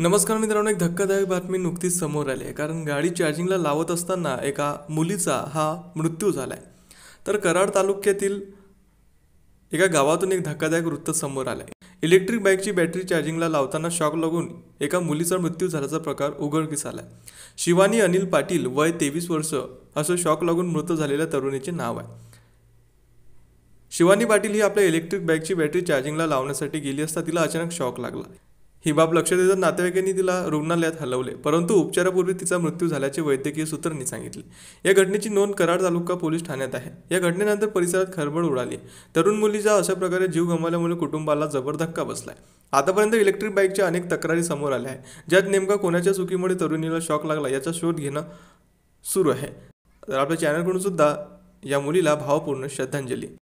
नमस्कार मित्रांनो एक धक्कादायक बातमी नुकतीच समोर आली आहे कारण गाडी चार्जिंगला लावत असताना एका मुलीचा हा मृत्यू झाला आहे तर कराड तालुक्यातील एका गावातून एक धक्कादायक वृत्त समोर आलं आहे इलेक्ट्रिक बाईकची बॅटरी चार्जिंगला लावताना शॉक लागून एका मुलीचा मृत्यू झाल्याचा प्रकार उघडकीस आला आहे शिवानी अनिल पाटील वय तेवीस वर्ष असं शॉक लागून मृत झालेल्या तरुणीचे नाव आहे शिवानी पाटील ही आपल्या इलेक्ट्रिक बाईकची बॅटरी चार्जिंगला लावण्यासाठी गेली असता तिला अचानक शॉक लागला ही बाब लक्षात देता नातेवाईकांनी तिला रुग्णालयात हलवले परंतु उपचारापूर्वी तिचा मृत्यू झाल्याचे वैद्यकीय सूत्रांनी सांगितले या घटनेची नोंद कराड तालुका पोलीस ठाण्यात आहे या घटनेनंतर परिसरात खळबळ उडाली तरुण मुलीचा अशा प्रकारे जीव गमावल्यामुळे कुटुंबाला जबर धक्का बसलाय आतापर्यंत इलेक्ट्रिक बाईकच्या अनेक तक्रारी समोर आल्या आहेत ज्यात नेमका कोणाच्या चुकीमुळे तरुणीला शॉक लागला याचा शोध घेणं सुरू आहे तर आपल्या चॅनलकडून सुद्धा या मुलीला भावपूर्ण श्रद्धांजली